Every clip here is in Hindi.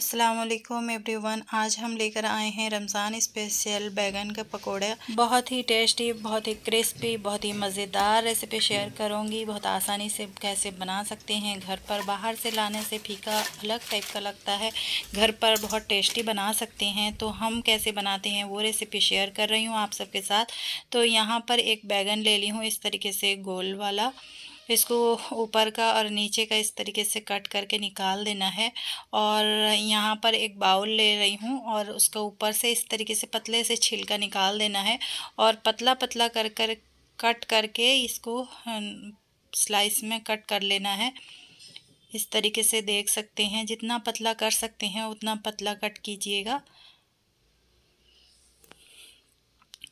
एवरी एवरीवन आज हम लेकर आए हैं रमज़ान स्पेशल बैगन का पकोड़ा बहुत ही टेस्टी बहुत ही क्रिस्पी बहुत ही मज़ेदार रेसिपी शेयर करूँगी बहुत आसानी से कैसे बना सकते हैं घर पर बाहर से लाने से फीका अलग टाइप का लगता है घर पर बहुत टेस्टी बना सकते हैं तो हम कैसे बनाते हैं वो रेसिपी शेयर कर रही हूँ आप सबके साथ तो यहाँ पर एक बैगन ले ली हूँ इस तरीके से गोल वाला इसको ऊपर का और नीचे का इस तरीके से कट करके निकाल देना है और यहाँ पर एक बाउल ले रही हूँ और उसका ऊपर से इस तरीके से पतले से छिलका निकाल देना है और पतला पतला कर कर कट करके इसको हम्म, स्लाइस में कट कर लेना है इस तरीके से देख सकते हैं जितना पतला कर सकते हैं उतना पतला कट कीजिएगा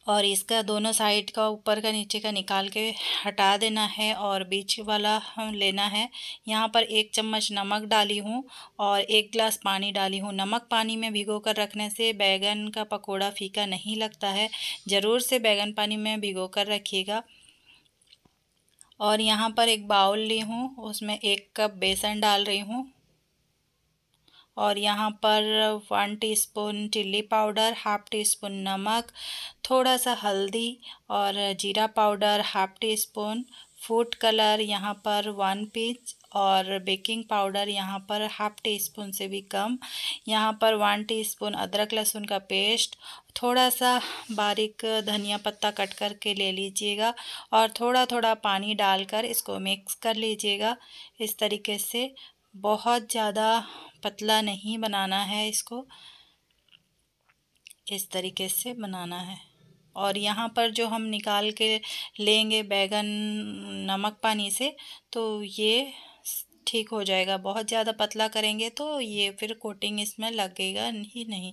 और इसका दोनों साइड का ऊपर का नीचे का निकाल के हटा देना है और बीच वाला लेना है यहाँ पर एक चम्मच नमक डाली हूँ और एक गिलास पानी डाली हूँ नमक पानी में भिगो कर रखने से बैगन का पकोड़ा फीका नहीं लगता है ज़रूर से बैगन पानी में भिगो कर रखिएगा और यहाँ पर एक बाउल ली हूँ उसमें एक कप बेसन डाल रही हूँ और यहाँ पर one teaspoon chilli powder half teaspoon नमक थोड़ा सा हल्दी और जीरा powder half teaspoon food colour यहाँ पर वन पीच और बेकिंग पाउडर यहाँ पर हाफ़ टी स्पून से भी कम यहाँ पर वन टीस्पून अदरक लहसुन का पेस्ट थोड़ा सा बारीक धनिया पत्ता कट करके ले लीजिएगा और थोड़ा थोड़ा पानी डालकर इसको मिक्स कर लीजिएगा इस तरीके से बहुत ज़्यादा पतला नहीं बनाना है इसको इस तरीके से बनाना है और यहाँ पर जो हम निकाल के लेंगे बैगन नमक पानी से तो ये ठीक हो जाएगा बहुत ज़्यादा पतला करेंगे तो ये फिर कोटिंग इसमें लगेगा ही नहीं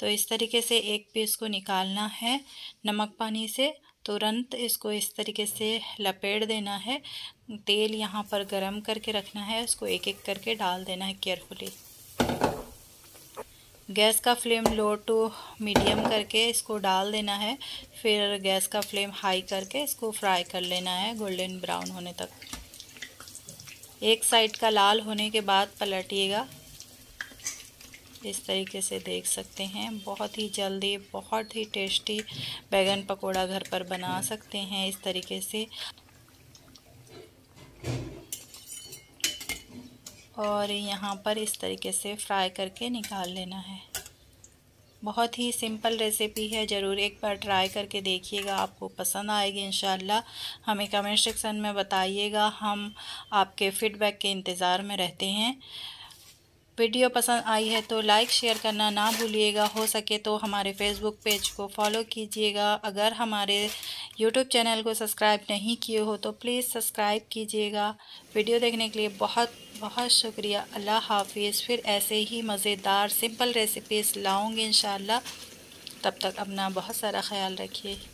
तो इस तरीके से एक पीस को निकालना है नमक पानी से तुरंत इसको इस तरीके से लपेट देना है तेल यहाँ पर गरम करके रखना है इसको एक एक करके डाल देना है केयरफुली गैस का फ्लेम लो टू मीडियम करके इसको डाल देना है फिर गैस का फ्लेम हाई करके इसको फ्राई कर लेना है गोल्डन ब्राउन होने तक एक साइड का लाल होने के बाद पलटिएगा इस तरीके से देख सकते हैं बहुत ही जल्दी बहुत ही टेस्टी बैगन पकोड़ा घर पर बना सकते हैं इस तरीके से और यहाँ पर इस तरीके से फ्राई करके निकाल लेना है बहुत ही सिंपल रेसिपी है ज़रूर एक बार ट्राई करके देखिएगा आपको पसंद आएगी इनशाला हमें कमेंट सेक्शन में बताइएगा हम आपके फीडबैक के इंतज़ार में रहते हैं वीडियो पसंद आई है तो लाइक शेयर करना ना भूलिएगा हो सके तो हमारे फेसबुक पेज को फॉलो कीजिएगा अगर हमारे यूट्यूब चैनल को सब्सक्राइब नहीं किए हो तो प्लीज़ सब्सक्राइब कीजिएगा वीडियो देखने के लिए बहुत बहुत शुक्रिया अल्लाह हाफिज़ फिर ऐसे ही मज़ेदार सिंपल रेसिपीज़ लाऊँगी इन तब तक अपना बहुत सारा ख्याल रखिए